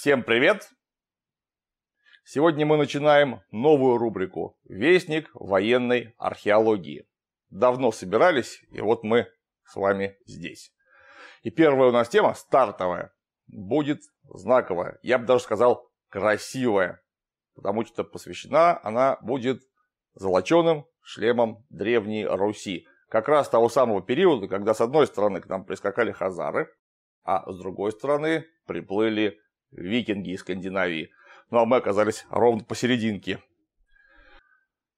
Всем привет! Сегодня мы начинаем новую рубрику «Вестник военной археологии». Давно собирались, и вот мы с вами здесь. И первая у нас тема стартовая. Будет знаковая, я бы даже сказал красивая, потому что посвящена она будет золоченым шлемом Древней Руси. Как раз того самого периода, когда с одной стороны к нам прискакали хазары, а с другой стороны приплыли викинги из Скандинавии. Ну а мы оказались ровно посерединке.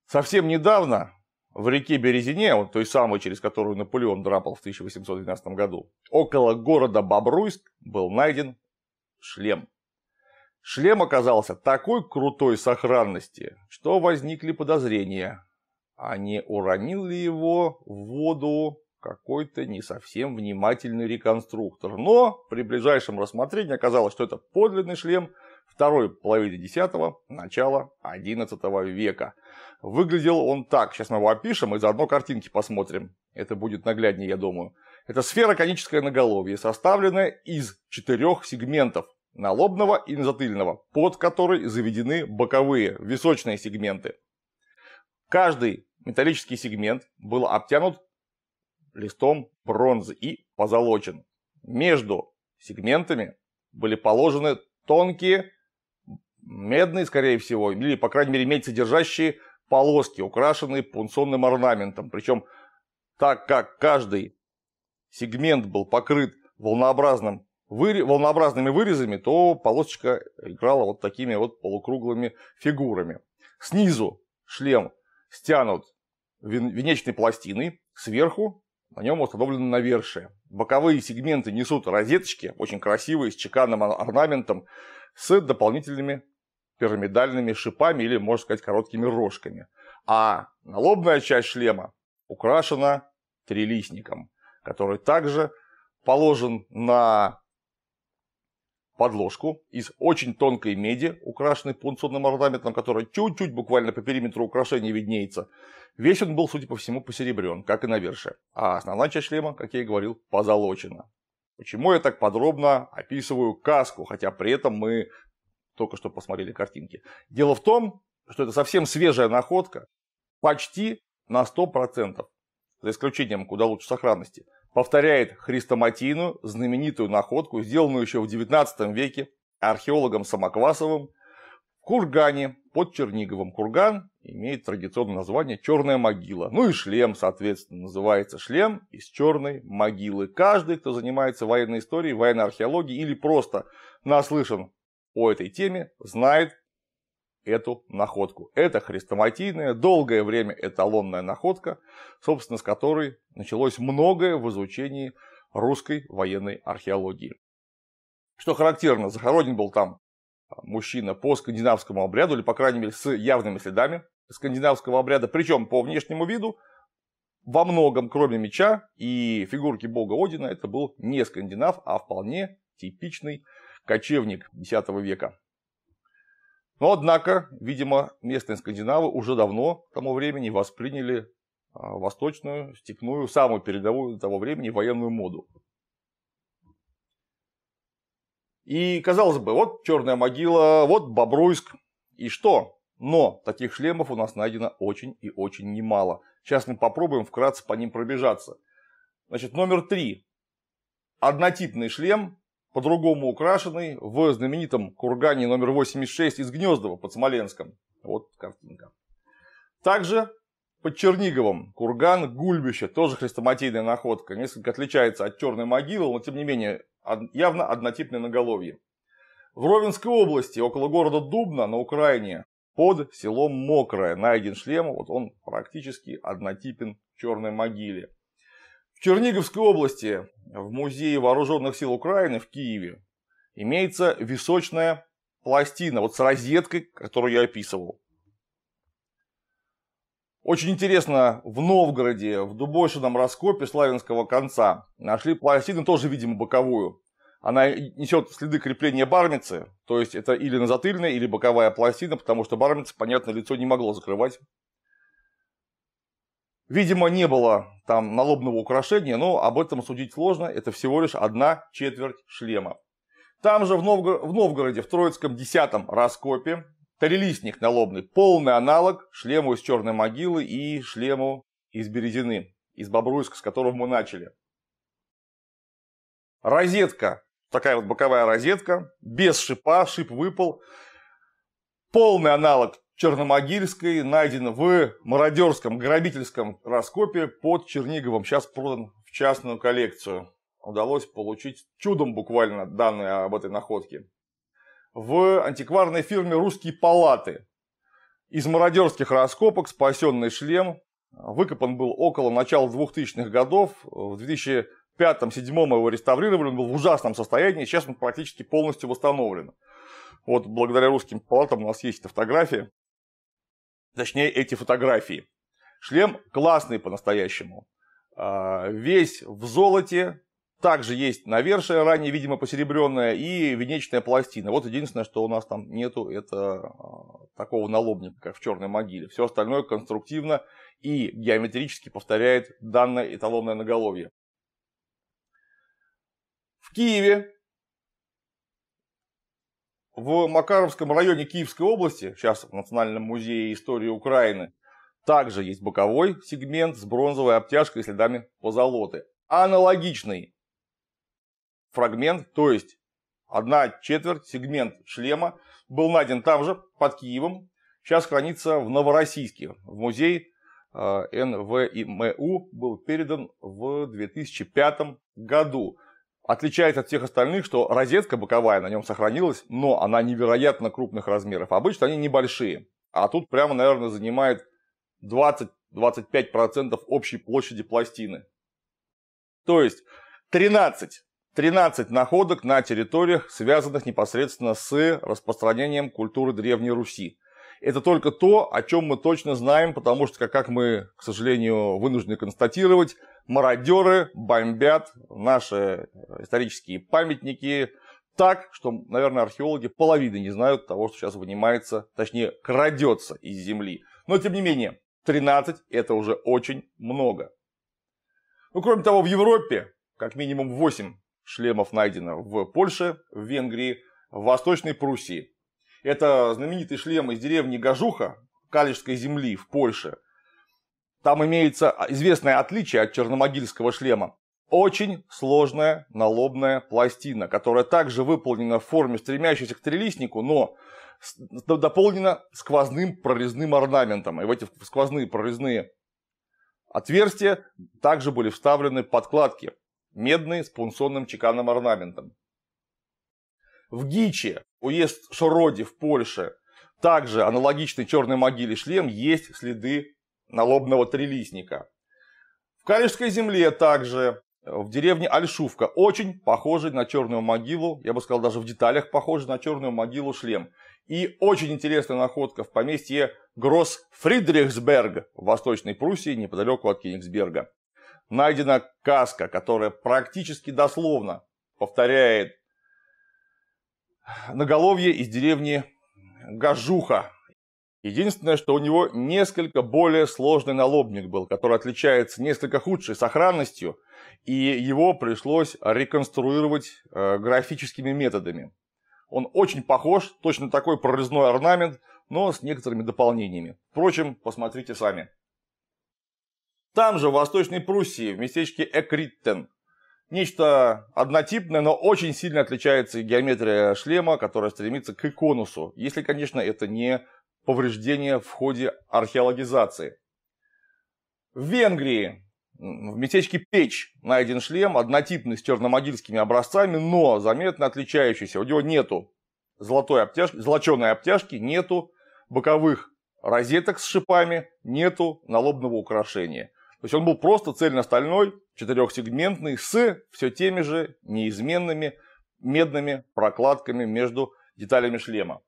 Совсем недавно в реке Березине, вот той самой, через которую Наполеон драпал в 1812 году, около города Бобруйск был найден шлем. Шлем оказался такой крутой сохранности, что возникли подозрения, а не уронил ли его в воду какой-то не совсем внимательный реконструктор. Но при ближайшем рассмотрении оказалось, что это подлинный шлем второй половины X, начала XI века. Выглядел он так, сейчас мы его опишем и заодно картинки посмотрим. Это будет нагляднее, я думаю. Это сфера коническое наголовье, составленная из четырех сегментов налобного и незатыльного, под который заведены боковые височные сегменты. Каждый металлический сегмент был обтянут листом бронзы и позолочен. Между сегментами были положены тонкие, медные, скорее всего, или, по крайней мере, медь содержащие полоски, украшенные пунцовным орнаментом. Причем, так как каждый сегмент был покрыт волнообразным выре... волнообразными вырезами, то полосочка играла вот такими вот полукруглыми фигурами. Снизу шлем стянут венечной пластиной, сверху на нем установлено навершие. Боковые сегменты несут розеточки, очень красивые, с чеканным орнаментом, с дополнительными пирамидальными шипами или, можно сказать, короткими рожками. А налобная часть шлема украшена трилистником, который также положен на подложку из очень тонкой меди, украшенной пунцовым орнаментом, которая чуть-чуть буквально по периметру украшения виднеется. Весь он был, судя по всему, посеребрен, как и навершие, а основная часть шлема, как я и говорил, позолочена. Почему я так подробно описываю каску, хотя при этом мы только что посмотрели картинки. Дело в том, что это совсем свежая находка, почти на 100%, за исключением куда лучше сохранности – повторяет хрестоматийную знаменитую находку, сделанную еще в XIX веке археологом Самоквасовым в кургане под Черниговым. Курган имеет традиционное название «Черная могила». Ну и шлем, соответственно, называется шлем из черной могилы. Каждый, кто занимается военной историей, военной археологией или просто наслышан о этой теме, знает, эту находку. Это хрестоматийная, долгое время эталонная находка, собственно, с которой началось многое в изучении русской военной археологии. Что характерно, захоронен был там а, мужчина по скандинавскому обряду, или, по крайней мере, с явными следами скандинавского обряда, причем по внешнему виду, во многом, кроме меча и фигурки бога Одина, это был не скандинав, а вполне типичный кочевник X века. Но, однако, видимо, местные скандинавы уже давно к тому времени восприняли а, восточную, степную, самую передовую того времени военную моду. И, казалось бы, вот черная могила, вот Бобруйск, и что? Но таких шлемов у нас найдено очень и очень немало. Сейчас мы попробуем вкратце по ним пробежаться. Значит, номер три. Однотипный шлем по-другому украшенный в знаменитом кургане номер 86 из Гнездова под Смоленском. Вот картинка. Также под Черниговом курган Гульбище, тоже хрестоматийная находка. Несколько отличается от черной могилы, но тем не менее явно однотипное наголовье. В Ровенской области, около города Дубна, на Украине, под селом Мокрое найден шлем, вот он практически однотипен черной могиле. Черниговской области, в Музее Вооруженных сил Украины в Киеве, имеется височная пластина, вот с розеткой, которую я описывал. Очень интересно, в Новгороде, в Дубошином раскопе славянского конца нашли пластину, тоже, видимо, боковую. Она несет следы крепления бармицы, то есть это или назатыльная, или боковая пластина, потому что бармица, понятно, лицо не могло закрывать Видимо, не было там налобного украшения, но об этом судить сложно, это всего лишь одна четверть шлема. Там же в, Новго... в Новгороде, в Троицком десятом раскопе, трелистник налобный, полный аналог шлему из черной могилы и шлему из березины, из Бобруйска, с которого мы начали. Розетка, такая вот боковая розетка, без шипа, шип выпал. Полный аналог Черномогильской найден в мародерском грабительском раскопе под Черниговым. Сейчас продан в частную коллекцию. Удалось получить чудом буквально данные об этой находке. В антикварной фирме «Русские палаты» из мародерских раскопок спасенный шлем выкопан был около начала 2000-х годов. В 2005-2007 его реставрировали, он был в ужасном состоянии, сейчас он практически полностью восстановлен. Вот благодаря русским палатам у нас есть фотографии точнее эти фотографии. Шлем классный по-настоящему. А, весь в золоте, также есть навершие, ранее, видимо, посеребренное, и венечная пластина. Вот единственное, что у нас там нету, это а, такого налобника, как в черной могиле. Все остальное конструктивно и геометрически повторяет данное эталонное наголовье. В Киеве в Макаровском районе Киевской области, сейчас в Национальном музее истории Украины, также есть боковой сегмент с бронзовой обтяжкой и следами позолоты. Аналогичный фрагмент, то есть одна четверть, сегмент шлема, был найден там же, под Киевом. Сейчас хранится в Новороссийске, в музей э, НВИМУ, был передан в 2005 году отличается от всех остальных, что розетка боковая на нем сохранилась, но она невероятно крупных размеров. Обычно они небольшие, а тут прямо, наверное, занимает 20-25% общей площади пластины. То есть 13, 13 находок на территориях, связанных непосредственно с распространением культуры Древней Руси. Это только то, о чем мы точно знаем, потому что, как мы, к сожалению, вынуждены констатировать, мародеры бомбят наши исторические памятники так, что, наверное, археологи половины не знают того, что сейчас вынимается, точнее, крадется из земли. Но, тем не менее, 13 – это уже очень много. Ну, кроме того, в Европе как минимум 8 шлемов найдено в Польше, в Венгрии, в Восточной Пруссии. Это знаменитый шлем из деревни Гажуха, Калишской земли в Польше – там имеется известное отличие от черномогильского шлема. Очень сложная налобная пластина, которая также выполнена в форме стремящейся к трилистнику, но дополнена сквозным прорезным орнаментом. И в эти сквозные прорезные отверстия также были вставлены подкладки, медные с пунсонным чеканным орнаментом. В Гиче, уезд Шороди в Польше, также аналогичный черной могиле шлем, есть следы налобного трилистника. В Калишской земле также, в деревне Альшувка, очень похожий на черную могилу, я бы сказал, даже в деталях похожий на черную могилу шлем. И очень интересная находка в поместье Гросс-Фридрихсберг в Восточной Пруссии, неподалеку от Кенигсберга. Найдена каска, которая практически дословно повторяет наголовье из деревни Гажуха Единственное, что у него несколько более сложный налобник был, который отличается несколько худшей сохранностью, и его пришлось реконструировать э, графическими методами. Он очень похож, точно такой прорезной орнамент, но с некоторыми дополнениями. Впрочем, посмотрите сами. Там же, в Восточной Пруссии, в местечке Экриттен, нечто однотипное, но очень сильно отличается геометрия шлема, которая стремится к конусу, если, конечно, это не повреждения в ходе археологизации. В Венгрии в местечке Печь найден шлем, однотипный с черномогильскими образцами, но заметно отличающийся. У него нету золотой обтяжки, золоченой обтяжки, нету боковых розеток с шипами, нету налобного украшения. То есть он был просто цельностальной, четырехсегментный, с все теми же неизменными медными прокладками между деталями шлема.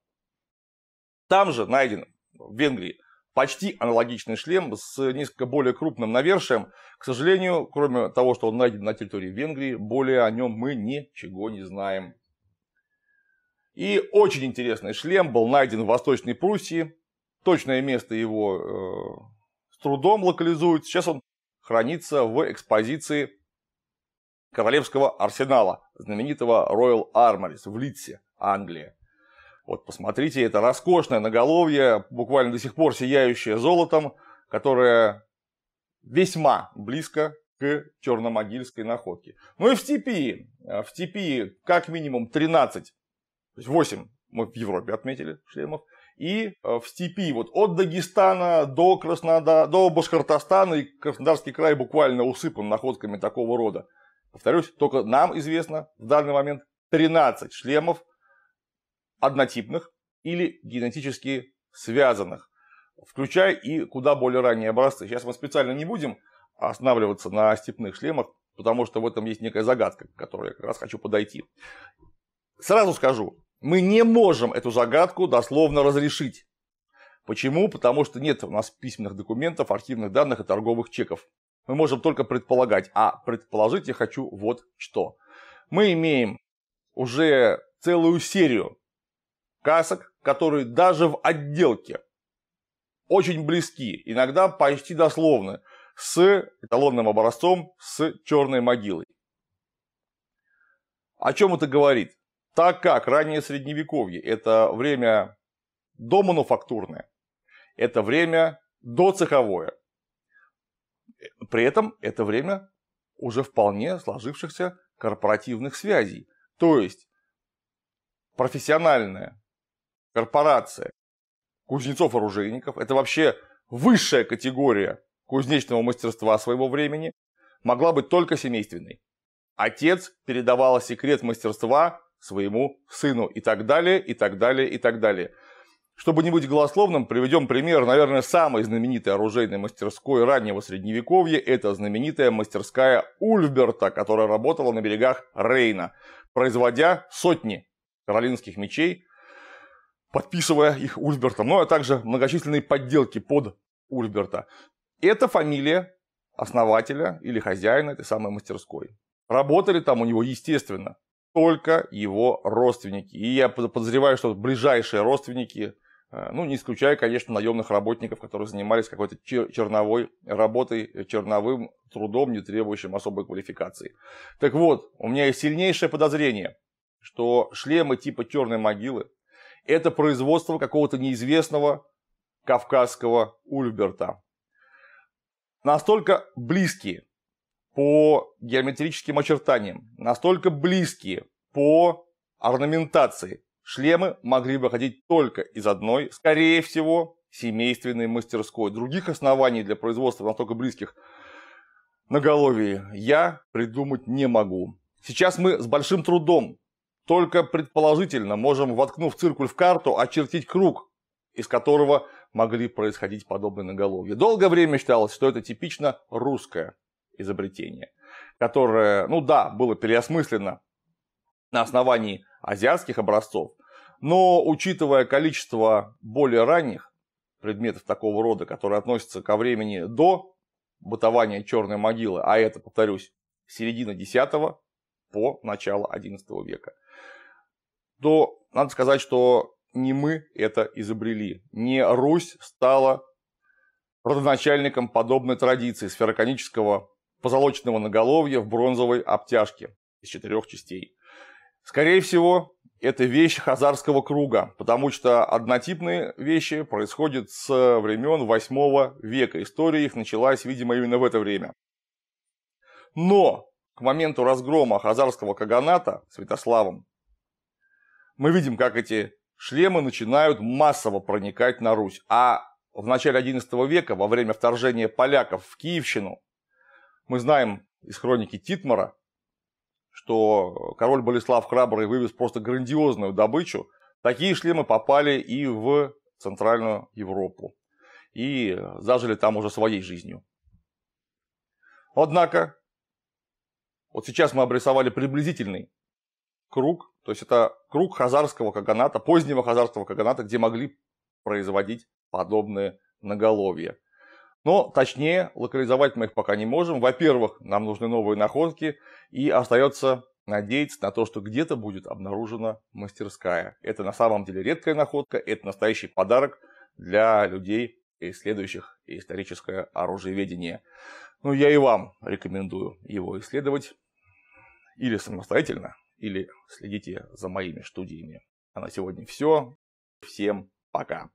Там же найден в Венгрии почти аналогичный шлем с несколько более крупным навершием. К сожалению, кроме того, что он найден на территории Венгрии, более о нем мы ничего не знаем. И очень интересный шлем был найден в Восточной Пруссии. Точное место его э, с трудом локализуют. Сейчас он хранится в экспозиции Королевского арсенала, знаменитого Royal Armories в Литсе, Англия. Вот посмотрите, это роскошное наголовье, буквально до сих пор сияющее золотом, которое весьма близко к черномогильской находке. Ну и в степи, а в степи как минимум 13, то есть 8 мы в Европе отметили шлемов, и э, в степи, вот от Дагестана до Краснодара, до Башкортостана, и Краснодарский край буквально усыпан находками такого рода. Повторюсь, только нам известно в данный момент 13 шлемов однотипных или генетически связанных, включая и куда более ранние образцы. Сейчас мы специально не будем останавливаться на степных шлемах, потому что в этом есть некая загадка, к которой я как раз хочу подойти. Сразу скажу, мы не можем эту загадку дословно разрешить. Почему? Потому что нет у нас письменных документов, архивных данных и торговых чеков. Мы можем только предполагать, а предположить я хочу вот что. Мы имеем уже целую серию касок, которые даже в отделке очень близки, иногда почти дословно, с эталонным образцом, с черной могилой. О чем это говорит? Так как раннее средневековье – это время домануфактурное, это время доцеховое. При этом это время уже вполне сложившихся корпоративных связей. То есть профессиональное корпорация кузнецов-оружейников, это вообще высшая категория кузнечного мастерства своего времени, могла быть только семейственной. Отец передавал секрет мастерства своему сыну и так далее, и так далее, и так далее. Чтобы не быть голословным, приведем пример, наверное, самой знаменитой оружейной мастерской раннего средневековья. Это знаменитая мастерская Ульберта, которая работала на берегах Рейна, производя сотни каролинских мечей, подписывая их Ульбертом, ну а также многочисленные подделки под Ульберта. Это фамилия основателя или хозяина этой самой мастерской. Работали там у него, естественно, только его родственники. И я подозреваю, что ближайшие родственники, э, ну, не исключая, конечно, наемных работников, которые занимались какой-то черновой работой, черновым трудом, не требующим особой квалификации. Так вот, у меня есть сильнейшее подозрение, что шлемы типа черной могилы это производство какого-то неизвестного кавказского Ульберта. Настолько близкие по геометрическим очертаниям, настолько близкие по орнаментации, шлемы могли выходить только из одной, скорее всего, семейственной мастерской. Других оснований для производства настолько близких наголовье я придумать не могу. Сейчас мы с большим трудом только предположительно можем, воткнув циркуль в карту, очертить круг, из которого могли происходить подобные наголовья. Долгое время считалось, что это типично русское изобретение, которое, ну да, было переосмыслено на основании азиатских образцов, но учитывая количество более ранних предметов такого рода, которые относятся ко времени до бытования черной могилы, а это, повторюсь, середина X по начало XI века – то надо сказать, что не мы это изобрели. Не Русь стала родоначальником подобной традиции сфероконического позолоченного наголовья в бронзовой обтяжке из четырех частей. Скорее всего, это вещи хазарского круга, потому что однотипные вещи происходят с времен 8 века. История их началась, видимо, именно в это время. Но к моменту разгрома хазарского каганата Святославом мы видим, как эти шлемы начинают массово проникать на Русь. А в начале XI века, во время вторжения поляков в Киевщину, мы знаем из хроники Титмара, что король Болеслав Храбрый вывез просто грандиозную добычу. Такие шлемы попали и в Центральную Европу. И зажили там уже своей жизнью. Однако, вот сейчас мы обрисовали приблизительный круг, то есть это круг хазарского каганата, позднего хазарского каганата, где могли производить подобные наголовья. Но точнее локализовать мы их пока не можем. Во-первых, нам нужны новые находки, и остается надеяться на то, что где-то будет обнаружена мастерская. Это на самом деле редкая находка, это настоящий подарок для людей, исследующих историческое оружиеведение. Ну, я и вам рекомендую его исследовать или самостоятельно, или следите за моими студиями. А на сегодня все. Всем пока.